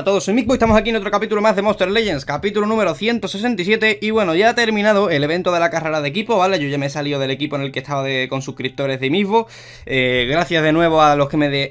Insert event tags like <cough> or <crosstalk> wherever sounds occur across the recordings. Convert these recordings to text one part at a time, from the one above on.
Hola a todos, soy Mikbo estamos aquí en otro capítulo más de Monster Legends, capítulo número 167 y bueno, ya ha terminado el evento de la carrera de equipo, ¿vale? Yo ya me he salido del equipo en el que estaba con suscriptores de Mixboy. Eh, gracias de nuevo a los, que me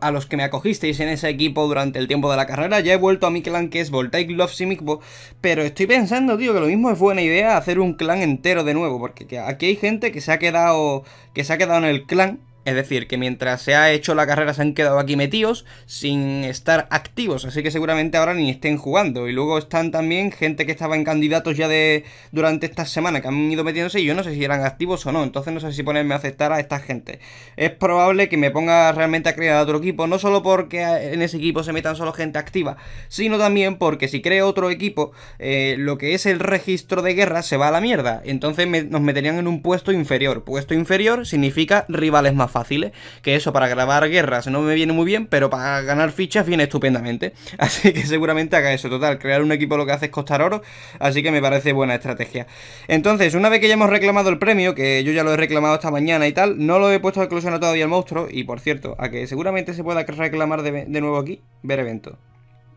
a los que me acogisteis en ese equipo durante el tiempo de la carrera, ya he vuelto a mi clan que es Voltaic Loves y Mikbo, pero estoy pensando, tío, que lo mismo es buena idea hacer un clan entero de nuevo, porque aquí hay gente que se ha quedado, que se ha quedado en el clan es decir, que mientras se ha hecho la carrera se han quedado aquí metidos sin estar activos, así que seguramente ahora ni estén jugando. Y luego están también gente que estaba en candidatos ya de durante esta semana, que han ido metiéndose y yo no sé si eran activos o no, entonces no sé si ponerme a aceptar a esta gente. Es probable que me ponga realmente a crear otro equipo, no solo porque en ese equipo se metan solo gente activa, sino también porque si creo otro equipo, eh, lo que es el registro de guerra se va a la mierda. Entonces nos meterían en un puesto inferior. Puesto inferior significa rivales más fáciles fáciles, que eso para grabar guerras no me viene muy bien, pero para ganar fichas viene estupendamente. <laughs> Así que seguramente haga eso. Total, crear un equipo lo que hace es costar oro, así que me parece buena estrategia. Entonces, una vez que ya hemos reclamado el premio, que yo ya lo he reclamado esta mañana y tal, no lo he puesto a eclosionar todavía el monstruo, y por cierto, a que seguramente se pueda reclamar de, de nuevo aquí, ver evento.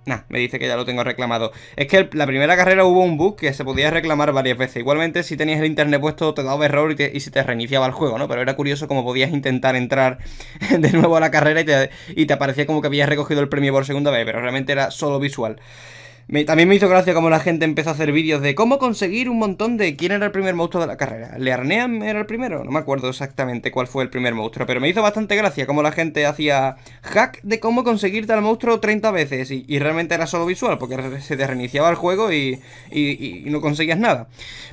Nah, me dice que ya lo tengo reclamado. Es que la primera carrera hubo un bug que se podía reclamar varias veces. Igualmente, si tenías el internet puesto, te daba error y, se te reiniciaba el juego, ¿no? Pero era curioso como podías intentar entrar <laughs> de nuevo a la carrera y te, y te aparecía como que habías recogido el premio por segunda vez, pero realmente era solo visual también me hizo gracia como la gente empezó a hacer vídeos de cómo conseguir un montón de quién era el primer monstruo de la carrera. ¿Learnean era el primero? No me acuerdo exactamente cuál fue el primer monstruo, pero me hizo bastante gracia como la gente hacía hack de cómo conseguir tal monstruo 30 veces y, realmente era solo visual porque se te reiniciaba el juego y, y, no conseguías nada.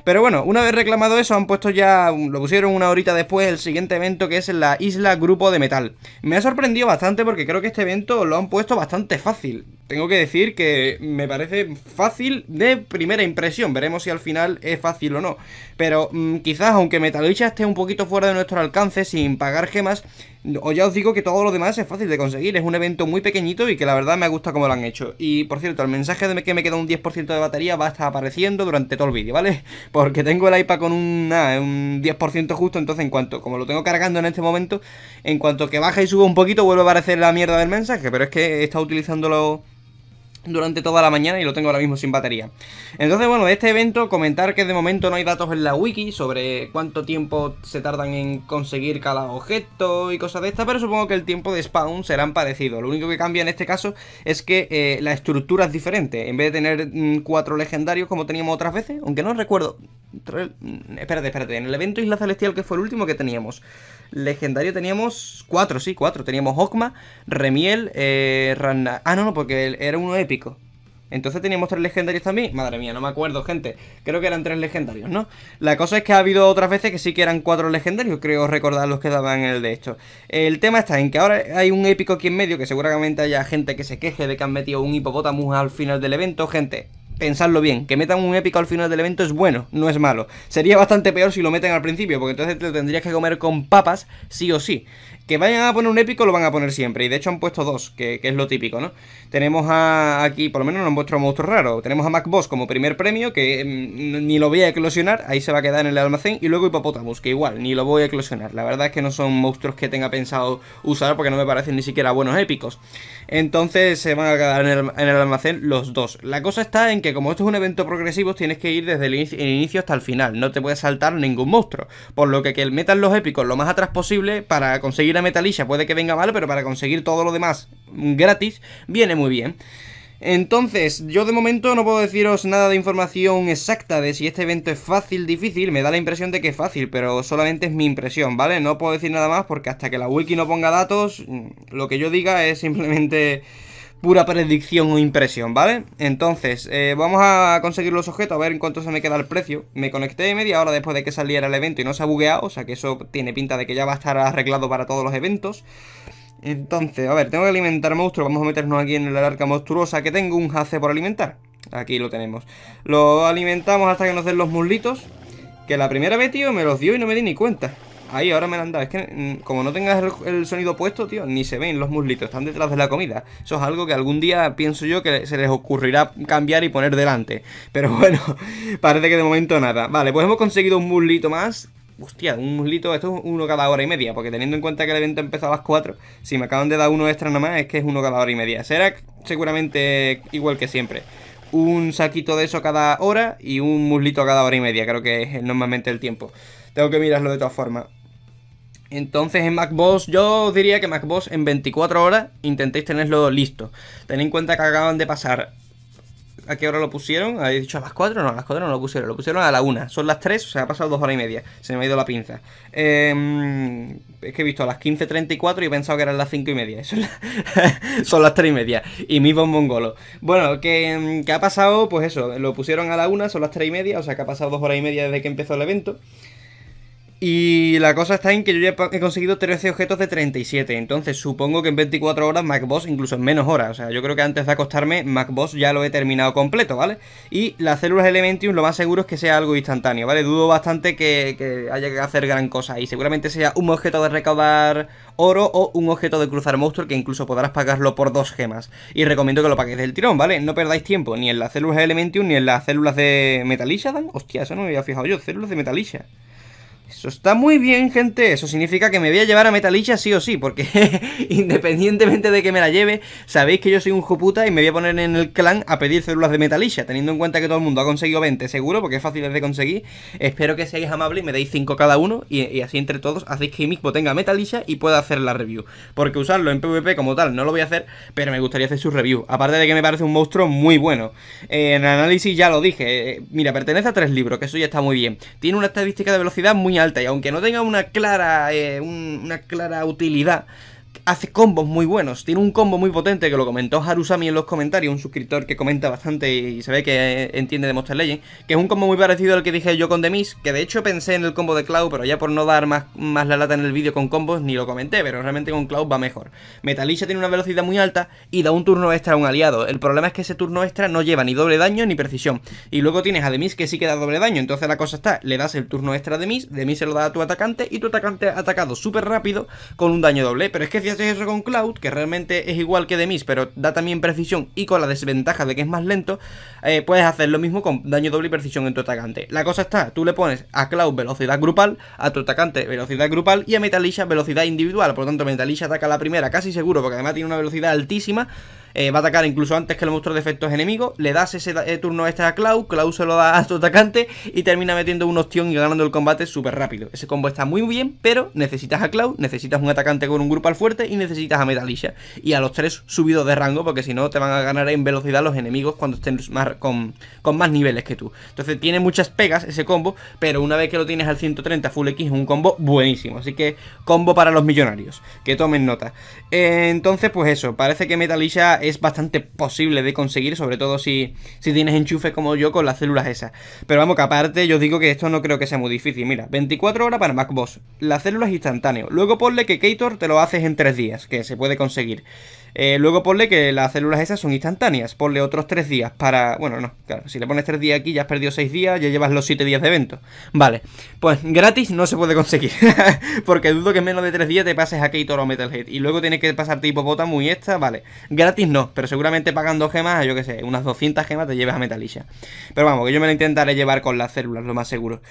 Pero bueno, una vez reclamado eso han puesto ya, lo pusieron una horita después el siguiente evento que es en la isla Grupo de Metal. Me ha sorprendido bastante porque creo que este evento lo han puesto bastante fácil. Tengo que decir que me parece parece fácil de primera impresión. Veremos si al final es fácil o no. Pero mm, quizás, aunque Metalicha esté un poquito fuera de nuestro alcance sin pagar gemas, o ya os digo que todo lo demás es fácil de conseguir. Es un evento muy pequeñito y que la verdad me gusta como lo han hecho. Y por cierto, el mensaje de que me queda un 10% de batería va a estar apareciendo durante todo el vídeo, ¿vale? <laughs> Porque tengo el iPad con un 10% justo, entonces en cuanto, como lo tengo cargando en este momento, en cuanto que baja y suba un poquito vuelve a aparecer la mierda del mensaje. Pero es que he estado utilizándolo durante toda la mañana y lo tengo ahora mismo sin batería. Entonces, bueno, de este evento comentar que de momento no hay datos en la wiki sobre cuánto tiempo se tardan en conseguir cada objeto y cosas de estas pero supongo que el tiempo de spawn serán parecido. Lo único que cambia en este caso es que eh, la estructura es diferente. En vez de tener mm, cuatro legendarios como teníamos otras veces, aunque no recuerdo, Espérate, espérate. En el evento Isla Celestial, que fue el último que teníamos. Legendario teníamos cuatro, sí, cuatro. Teníamos Ogma, Remiel, eh, Ah, no, no, porque era uno épico. Entonces teníamos tres legendarios también. Madre mía, no me acuerdo, gente. Creo que eran tres legendarios, ¿no? La cosa es que ha habido otras veces que sí que eran cuatro legendarios. Creo recordar los que daban en el de hecho El tema está en que ahora hay un épico aquí en medio. Que seguramente haya gente que se queje de que han metido un hipopótamo al final del evento. Gente, pensarlo bien. Que metan un épico al final del evento es bueno, no es malo. Sería bastante peor si lo meten al principio, porque entonces te tendrías que comer con papas, sí o sí. Que vayan a poner un épico lo van a poner siempre. Y de hecho han puesto dos, que, es lo típico, ¿no? Tenemos aquí, por lo menos no vuestro monstruo raro. Tenemos a MacBoss como primer premio, que mm, ni lo voy a eclosionar, ahí se va a quedar en el almacén. Y luego Hipopotamus que igual, ni lo voy a eclosionar. La verdad es que no son monstruos que tenga pensado usar porque no me parecen ni siquiera buenos épicos. Entonces se van a quedar en el almacén los dos. La cosa está en que como esto es un evento progresivo, tienes que ir desde el inicio hasta el final, no te puedes saltar ningún monstruo. Por lo que que meta los épicos lo más atrás posible para conseguir la metalilla puede que venga mal, pero para conseguir todo lo demás gratis, viene muy bien. Entonces, yo de momento no puedo deciros nada de información exacta de si este evento es fácil, difícil, me da la impresión de que es fácil, pero solamente es mi impresión, ¿vale? No puedo decir nada más porque hasta que la wiki no ponga datos, lo que yo diga es simplemente pura predicción o impresión, ¿vale? Entonces, eh, vamos a conseguir los objetos, a ver en cuánto se me queda el precio. Me conecté media hora después de que saliera el evento y no se ha bugueado, o sea que eso tiene pinta de que ya va a estar arreglado para todos los eventos. Entonces, a ver, tengo que alimentar monstruos, vamos a meternos aquí en el arca monstruosa que tengo un jace por alimentar. Aquí lo tenemos. Lo alimentamos hasta que nos den los muslitos. Que la primera vez, tío, me los dio y no me di ni cuenta. Ahí, ahora me han dado. Es que mm, como no tengas el, sonido puesto, tío, ni se ven los muslitos, están detrás de la comida. Eso es algo que algún día pienso yo que se les ocurrirá cambiar y poner delante. Pero <laughs> bueno, parece que de momento nada. Vale, pues hemos conseguido un muslito más. Hostia, un muslito, esto es uno cada hora y media, porque teniendo en cuenta que el evento empezó a las 4, si me acaban de dar uno extra nomás, es que es uno cada hora y media. Será seguramente igual que siempre un saquito de eso cada hora y un muslito cada hora y media, creo que es normalmente el tiempo. Tengo que mirarlo de todas formas. Entonces en MacBoss, yo diría que MacBoss en 24 horas intentéis tenerlo listo. Ten en cuenta que acaban de pasar. ¿A qué hora lo pusieron? ¿Habéis dicho a las 4? No, a las 4 no lo pusieron, lo pusieron a la 1. Son las 3, o sea, ha pasado 2 horas y media. Se me ha ido la pinza. Em, es que he visto a las 15.34 y he pensado que eran las 5 y media. <laughs> Son, las 3 y media. Y mi mongolo. Bueno, ¿qué em, ha pasado, pues eso, lo pusieron a la 1, son las 3 y media, o sea que ha pasado 2 horas y media desde que empezó el evento. Y la cosa está en que yo ya he conseguido 13 objetos de 37, entonces supongo que en 24 horas MacBoss, incluso en menos horas, o sea, yo creo que antes de acostarme MacBoss ya lo he terminado completo, ¿vale? Y las células Elementium lo más seguro es que sea algo instantáneo, ¿vale? Dudo bastante que, haya que hacer gran cosa Y seguramente sea un objeto de recabar oro o un objeto de cruzar monstruos que incluso podrás pagarlo por dos gemas. Y recomiendo que lo paguéis del tirón, ¿vale? No perdáis tiempo ni en las células Elementium ni en las células de Metalisha, Dan. Hostia, eso no me había fijado yo, células de Metalisha. Eso está muy bien, gente. Eso significa que me voy a llevar a Metalicia sí o sí, porque <laughs> independientemente de que me la lleve, sabéis que yo soy un joputa y me voy a poner en el clan a pedir células de Metalicia, teniendo en cuenta que todo el mundo ha conseguido 20, seguro, porque es fácil de conseguir. Espero que seáis amables y me deis 5 cada uno, y, así entre todos hacéis que Mismo tenga Metalicia y pueda hacer la review. Porque usarlo en PvP como tal no lo voy a hacer, pero me gustaría hacer su review. Aparte de que me parece un monstruo muy bueno. Eh, en análisis ya lo dije. Eh, mira, pertenece a tres libros, que eso ya está muy bien. Tiene una estadística de velocidad muy alta y aunque no tenga una clara, eh, una clara utilidad, hace combos muy buenos. Tiene un combo muy potente que lo comentó Harusami en los comentarios, un suscriptor que comenta bastante y se ve que eh, entiende de Monster Legend. Que es un combo muy parecido al que dije yo con Demis, que de hecho pensé en el combo de Cloud, pero ya por no dar más, más la lata en el vídeo con combos ni lo comenté, pero realmente con Cloud va mejor. Metalisha tiene una velocidad muy alta y da un turno extra a un aliado. El problema es que ese turno extra no lleva ni doble daño ni precisión. Y luego tienes a Demis que sí que da doble daño, entonces la cosa está, le das el turno extra a Demis, Demis se lo da a tu atacante y tu atacante ha atacado súper rápido con un daño doble, pero es que haces eso con Cloud, que realmente es igual que Demis, pero da también precisión y con la desventaja de que es más lento, eh, puedes hacer lo mismo con daño doble y precisión en tu atacante. La cosa está, tú le pones a Cloud velocidad grupal, a tu atacante velocidad grupal y a Metalisha velocidad individual. Por lo tanto, Metalisha ataca la primera casi seguro, porque además tiene una velocidad altísima. Eh, va a atacar incluso antes que el monstruo de efectos enemigos. Le das ese eh, turno este a Clau, Clau se lo da a tu atacante y termina metiendo un opción y ganando el combate súper rápido. Ese combo está muy bien, pero necesitas a Clau, necesitas un atacante con un grupo al fuerte y necesitas a Metalisha. Y a los tres subidos de rango, porque si no te van a ganar en velocidad los enemigos cuando estén más, con, más niveles que tú. Entonces tiene muchas pegas ese combo, pero una vez que lo tienes al 130 Full X es un combo buenísimo. Así que combo para los millonarios, que tomen nota. Eh, entonces, pues eso, parece que Metalisha es bastante posible de conseguir, sobre todo si, si tienes enchufe como yo con las células esas. Pero vamos, que aparte yo digo que esto no creo que sea muy difícil. Mira, 24 horas para MacBoss, las células instantáneas. Luego ponle que Kator te lo haces en 3 días, que se puede conseguir. Eh, luego ponle que las células esas son instantáneas. Ponle otros 3 días para. Bueno, no, claro. Si le pones 3 días aquí, ya has perdido 6 días, ya llevas los 7 días de evento. Vale. Pues gratis no se puede conseguir. <laughs> porque dudo que en menos de 3 días te pases a Keitor o Metalhead. Y luego tienes que pasarte hipopótamo y esta, vale. Gratis no, pero seguramente pagando gemas, yo qué sé, unas 200 gemas te llevas a Metalisha. Pero vamos, que yo me lo intentaré llevar con las células, lo más seguro.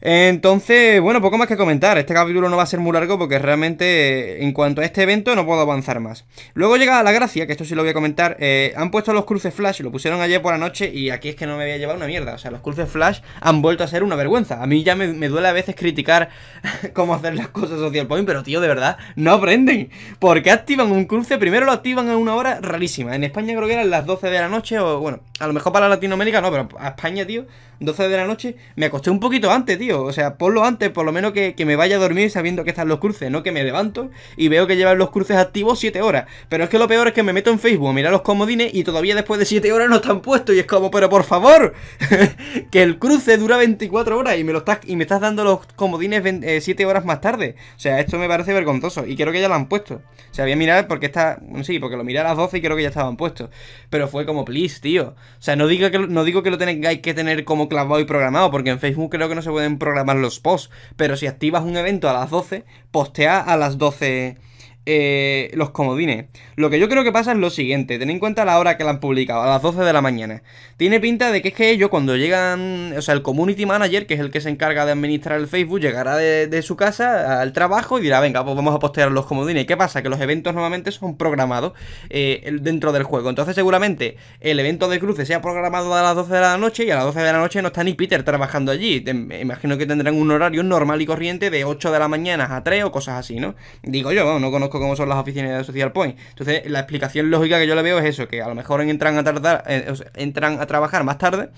Entonces, bueno, poco más que comentar. Este capítulo no va a ser muy largo porque realmente en cuanto a este evento no puedo avanzar más. Luego llega la gracia, que esto sí lo voy a comentar. Eh, han puesto los cruces flash, lo pusieron ayer por la noche y aquí es que no me había llevado una mierda. O sea, los cruces flash han vuelto a ser una vergüenza. A mí ya me, duele a veces criticar <laughs> cómo hacer las cosas social point, pero tío, de verdad, no aprenden. Porque activan un cruce? Primero lo activan a una hora rarísima. En España creo que eran las 12 de la noche o bueno, a lo mejor para Latinoamérica no, pero a España, tío, 12 de la noche. Me acosté un poquito antes, tío. O sea, ponlo antes, por lo menos que, me vaya a dormir sabiendo que están los cruces, no que me levanto y veo que llevan los cruces activos 7 horas. Pero es que lo peor es que me meto en Facebook mira los comodines y todavía después de 7 horas no están puestos. Y es como, pero por favor, <laughs> que el cruce dura 24 horas y me lo estás, y me estás dando los comodines 7 eh, horas más tarde. O sea, esto me parece vergonzoso. Y creo que ya lo han puesto. O sea, voy a mirar porque está. Sí, porque lo miré a las 12 y creo que ya estaban puestos. Pero fue como, please, tío. O sea, no digo que, no digo que lo tengáis que tener como clavado y programado, porque en Facebook creo que no se pueden programar los posts, pero si activas un evento a las 12, postea a las 12 eh, los comodines. Lo que yo creo que pasa es lo siguiente, ten en cuenta la hora que la han publicado, a las 12 de la mañana. Tiene pinta de que es que ellos cuando llegan, o sea, el community manager, que es el que se encarga de administrar el Facebook, llegará de, su casa al trabajo y dirá, venga, pues vamos a postear los comodines. qué pasa? Que los eventos normalmente son programados eh, dentro del juego. Entonces seguramente el evento de cruce sea programado a las 12 de la noche y a las 12 de la noche no está ni Peter trabajando allí. Me imagino que tendrán un horario normal y corriente de 8 de la mañana a 3 o cosas así, ¿no? Digo yo, no conozco como son las oficinas de Social Point. Entonces, la explicación lógica que yo le veo es eso, que a lo mejor entran a, tardar, eh, entran a trabajar más tarde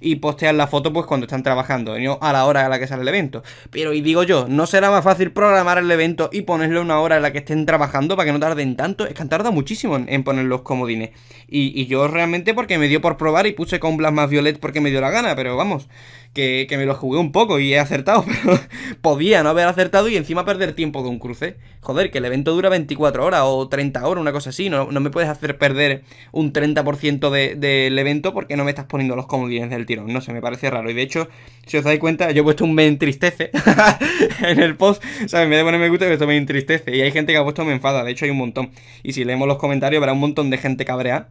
y postear la foto pues cuando están trabajando, a la hora a la que sale el evento. Pero y digo yo, ¿no será más fácil programar el evento y ponerle una hora en la que estén trabajando para que no tarden tanto? Es que han tardado muchísimo en, poner los comodines. Y, yo realmente porque me dio por probar y puse con Blas más Violet porque me dio la gana, pero vamos, que, me lo jugué un poco y he acertado, <laughs> pero podía no haber acertado y encima perder tiempo de un cruce. Joder, que el evento dura 24 horas o 30 horas, una cosa así, no, no me puedes hacer perder un 30% del evento porque no me estás poniendo los comodines del no sé, me parece raro. Y de hecho, si os dais cuenta, yo he puesto un me entristece <laughs> en el post. ¿Sabes? Me vez de poner me gusta, he puesto me entristece. Y hay gente que ha puesto me enfada. De hecho, hay un montón. Y si leemos los comentarios, habrá un montón de gente cabrea.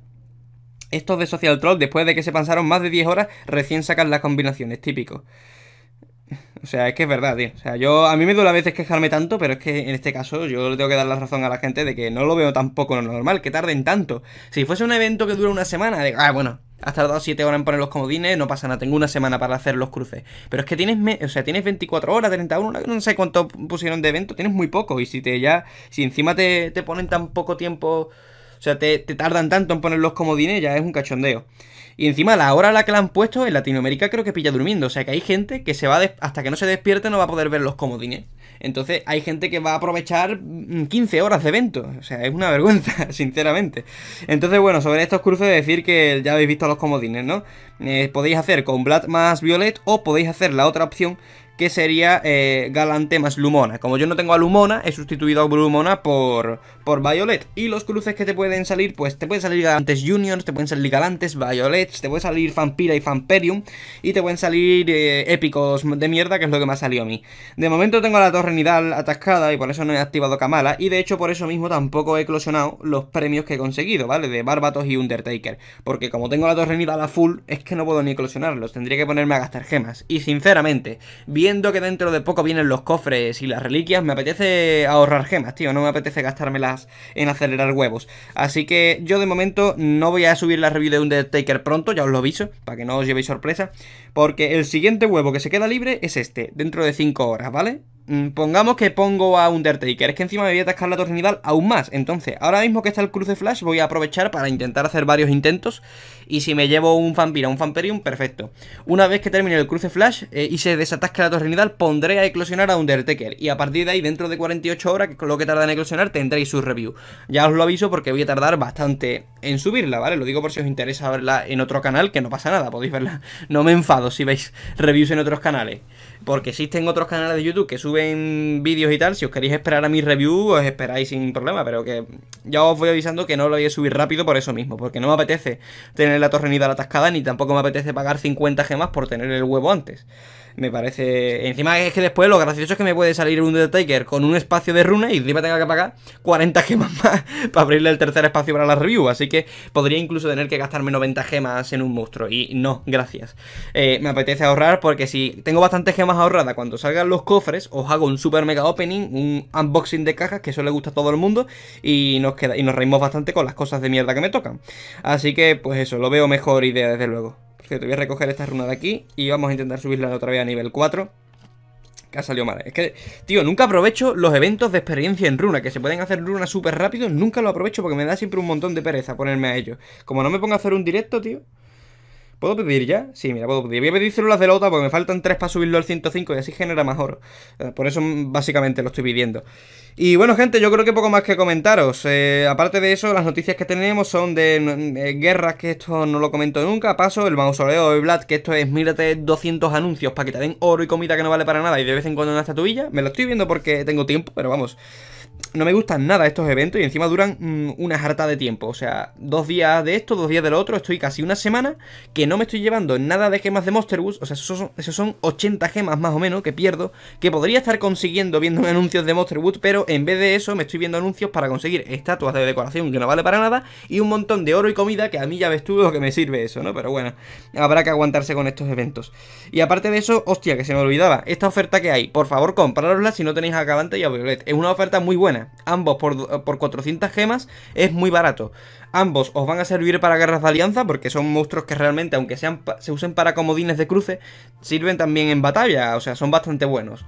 Estos de Social Troll, después de que se pasaron más de 10 horas, recién sacan las combinaciones, típico. O sea, es que es verdad, tío. O sea, yo a mí me duele a veces quejarme tanto, pero es que en este caso yo le tengo que dar la razón a la gente de que no lo veo tampoco lo normal, que tarden tanto. Si fuese un evento que dura una semana, de, ah, bueno, has tardado 7 horas en poner los comodines, no pasa nada, tengo una semana para hacer los cruces. Pero es que tienes, o sea, tienes 24 horas, 31, no sé cuánto pusieron de evento, tienes muy poco. Y si te ya, si encima te, ponen tan poco tiempo, o sea, te, te tardan tanto en poner los comodines, ya es un cachondeo. Y encima la hora a la que la han puesto en Latinoamérica creo que pilla durmiendo. O sea que hay gente que se va hasta que no se despierte no va a poder ver los comodines. Entonces hay gente que va a aprovechar 15 mm, horas de evento. O sea, es una vergüenza, <laughs> sinceramente. Entonces, bueno, sobre estos cruces decir que ya habéis visto los comodines, ¿no? Eh, podéis hacer con Blood más Violet o podéis hacer la otra opción que sería eh, Galante más Lumona. Como yo no tengo a Lumona, he sustituido a Lumona por, por Violet. Y los cruces que te pueden salir, pues te pueden salir Galantes Juniors, te pueden salir Galantes Violets, te pueden salir Vampira y Vampirium... y te pueden salir eh, épicos de mierda, que es lo que me ha salido a mí. De momento tengo a la Torre Nidal atascada y por eso no he activado Kamala, y de hecho por eso mismo tampoco he eclosionado los premios que he conseguido, ¿vale? De Barbatos y Undertaker. Porque como tengo la Torre Nidal a full, es que no puedo ni eclosionarlos, tendría que ponerme a gastar gemas. Y sinceramente, bien que dentro de poco vienen los cofres y las reliquias, me apetece ahorrar gemas, tío. No me apetece gastármelas en acelerar huevos. Así que yo de momento no voy a subir la review de Taker pronto, ya os lo aviso, para que no os llevéis sorpresa. Porque el siguiente huevo que se queda libre es este, dentro de 5 horas, ¿vale? Mm, pongamos que pongo a Undertaker, es que encima me voy a atascar la torre aún más. Entonces, ahora mismo que está el cruce flash, voy a aprovechar para intentar hacer varios intentos. Y si me llevo un vampiro un Vampirium, perfecto. Una vez que termine el cruce flash eh, y se desatasque la torre pondré a eclosionar a Undertaker. Y a partir de ahí, dentro de 48 horas, que es lo que tarda en eclosionar, tendréis su review. Ya os lo aviso porque voy a tardar bastante en subirla, ¿vale? Lo digo por si os interesa verla en otro canal, que no pasa nada, podéis verla. <laughs> No me enfado si veis reviews en otros canales porque existen otros canales de YouTube que suben vídeos y tal. Si os queréis esperar a mi review, os esperáis sin problema, pero que ya os voy avisando que no lo voy a subir rápido por eso mismo, porque no me apetece tener la la atascada, ni tampoco me apetece pagar 50 gemas por tener el huevo antes. Me parece. Encima es que después lo gracioso es que me puede salir un Taker con un espacio de runa y encima tenga que pagar 40 gemas más <laughs> para abrirle el tercer espacio para la review. Así que podría incluso tener que gastarme 90 gemas en un monstruo. Y no, gracias. Eh, me apetece ahorrar porque si tengo bastantes gemas ahorradas cuando salgan los cofres, os hago un super mega opening, un unboxing de cajas, que eso le gusta a todo el mundo. Y nos, queda, y nos reímos bastante con las cosas de mierda que me tocan. Así que, pues eso, lo veo mejor idea, desde luego te voy a recoger esta runa de aquí y vamos a intentar subirla otra vez a nivel 4. Que ha salido mal. Es que, tío, nunca aprovecho los eventos de experiencia en runa, que se pueden hacer runa súper rápido, nunca lo aprovecho porque me da siempre un montón de pereza ponerme a ello Como no me pongo a hacer un directo, tío, ¿Puedo pedir ya? Sí, mira, puedo pedir. Voy a pedir células de lota porque me faltan tres para subirlo al 105 y así genera más oro. Eh, por eso básicamente lo estoy pidiendo. Y bueno, gente, yo creo que poco más que comentaros. Eh, aparte de eso, las noticias que tenemos son de, eh, guerras, que esto no lo comento nunca. Paso, el mausoleo de Vlad, que esto es mírate 200 anuncios para que te den oro y comida que no vale para nada y de vez en cuando una estatuilla. Me lo estoy viendo porque tengo tiempo, pero vamos no me gustan nada estos eventos y encima duran mm, una harta de tiempo. O sea, dos días de esto, dos días de lo otro. Estoy casi una semana que no me estoy llevando nada de gemas de Monster O sea, esos son, 80 gemas más o menos que pierdo. Que podría estar consiguiendo viendo <laughs> anuncios de Monster Woods pero en vez de eso me estoy viendo anuncios para conseguir estatuas de decoración que no vale para nada y un montón de oro y comida que a mí ya ves tú lo que me sirve eso, ¿no? Pero bueno, habrá que aguantarse con estos eventos. Y aparte de eso, hostia, que se me olvidaba, esta oferta que hay, por favor comprárosla si no tenéis a y a Violet. Es una oferta muy buena Ambos por, 400 gemas es muy barato. Ambos os van a servir para guerras de alianza porque son monstruos que realmente, aunque sean, se usen para comodines de cruce, sirven también en batalla, o sea, son bastante buenos.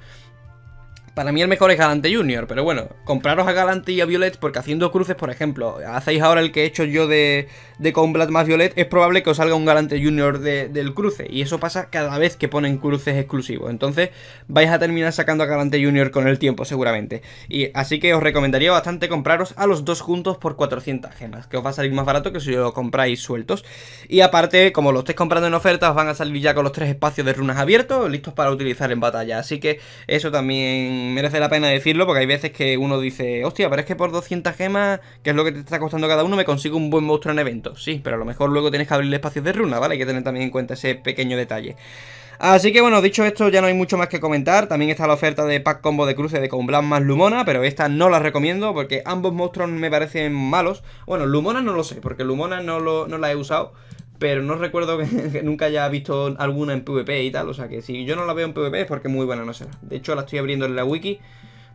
Para mí el mejor es Galante Junior, pero bueno, compraros a Galante y a Violet porque haciendo cruces, por ejemplo, hacéis ahora el que he hecho yo de, de Combat más Violet, es probable que os salga un Galante Junior del cruce, y eso pasa cada vez que ponen cruces exclusivos, entonces vais a terminar sacando a Galante Junior con el tiempo seguramente, y así que os recomendaría bastante compraros a los dos juntos por 400 gemas, que os va a salir más barato que si lo compráis sueltos, y aparte, como lo estéis comprando en oferta, os van a salir ya con los tres espacios de runas abiertos, listos para utilizar en batalla, así que eso también merece la pena decirlo porque hay veces que uno dice, hostia, parece que por 200 gemas, que es lo que te está costando cada uno, me consigo un buen monstruo en evento Sí, pero a lo mejor luego tienes que abrirle espacios de runa, ¿vale? Hay que tener también en cuenta ese pequeño detalle. Así que bueno, dicho esto, ya no hay mucho más que comentar. También está la oferta de pack combo de cruce de Comblan más Lumona, pero esta no la recomiendo porque ambos monstruos me parecen malos. Bueno, Lumona no lo sé, porque Lumona no, lo, no la he usado pero no recuerdo <laughs> que, nunca haya visto alguna en PvP y tal, o sea que si yo no la veo en PvP es porque muy buena no será. De hecho la estoy abriendo en la wiki,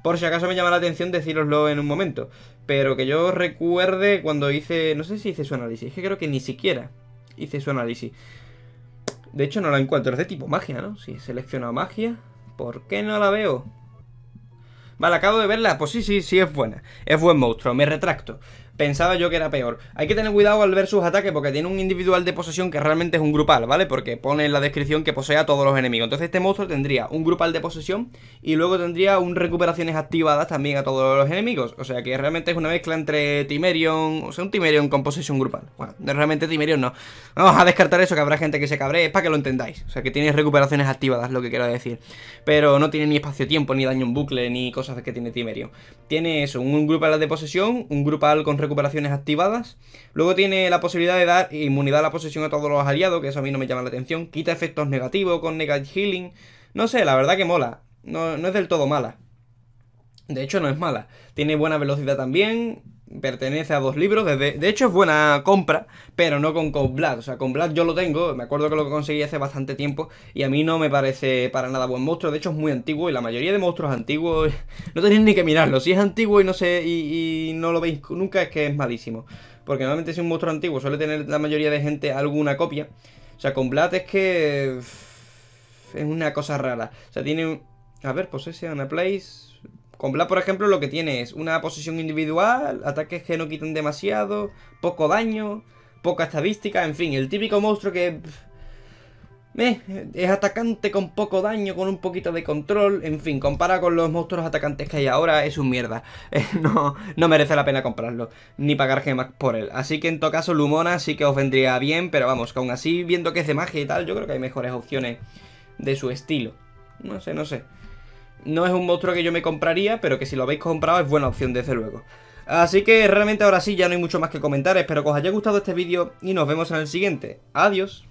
por si acaso me llama la atención deciroslo en un momento, pero que yo recuerde cuando hice, no sé si hice su análisis, es que creo que ni siquiera hice su análisis. De hecho no la encuentro, es de tipo magia, ¿no? Si he seleccionado magia, ¿por qué no la veo? Vale, acabo de verla. Pues sí, sí, sí es buena. Es buen monstruo. Me retracto pensaba yo que era peor. Hay que tener cuidado al ver sus ataques porque tiene un individual de posesión que realmente es un grupal, ¿vale? Porque pone en la descripción que posee a todos los enemigos. Entonces este monstruo tendría un grupal de posesión y luego tendría un recuperaciones activadas también a todos los enemigos. O sea que realmente es una mezcla entre Timerion, o sea, un Timerion con posesión grupal. Bueno, realmente Timerion no. Vamos a descartar eso, que habrá gente que se cabree, es para que lo entendáis. O sea que tiene recuperaciones activadas, lo que quiero decir. Pero no tiene ni espacio-tiempo, ni daño en bucle, ni cosas que tiene Timerion. Tiene eso, un grupal de posesión, un grupal con recuperaciones recuperaciones activadas. Luego tiene la posibilidad de dar inmunidad a la posesión a todos los aliados, que eso a mí no me llama la atención. Quita efectos negativos con negative Healing. No sé, la verdad que mola. No, no es del todo mala. De hecho, no es mala. Tiene buena velocidad también pertenece a dos libros. de hecho, es buena compra, pero no con Blood, O sea, con Blood yo lo tengo, me acuerdo que lo conseguí hace bastante tiempo y a mí no me parece para nada buen monstruo. De hecho, es muy antiguo y la mayoría de monstruos antiguos <laughs> no tenéis ni que mirarlo. Si es antiguo y no, sé, y, no lo veis nunca, es que es malísimo. Porque normalmente si un monstruo antiguo suele tener la mayoría de gente alguna copia. O sea, con Blood es que... Es una cosa rara. O sea, tiene... A ver, Possession a Place... Con por ejemplo, lo que tiene es una posición individual, ataques que no quitan demasiado, poco daño, poca estadística, en fin, el típico monstruo que... Eh, es atacante con poco daño, con un poquito de control, en fin, compara con los monstruos atacantes que hay ahora, es un mierda. <laughs> Eh, no, no merece la pena comprarlo, ni pagar gemas por él. Así que en todo caso Lumona sí que os vendría bien, pero vamos, aún así, viendo que es de magia y tal, yo creo que hay mejores opciones de su estilo. No sé, no sé. No es un monstruo que yo me compraría, pero que si lo habéis comprado es buena opción desde luego. Así que realmente ahora sí ya no hay mucho más que comentar, espero que os haya gustado este vídeo y nos vemos en el siguiente. Adiós.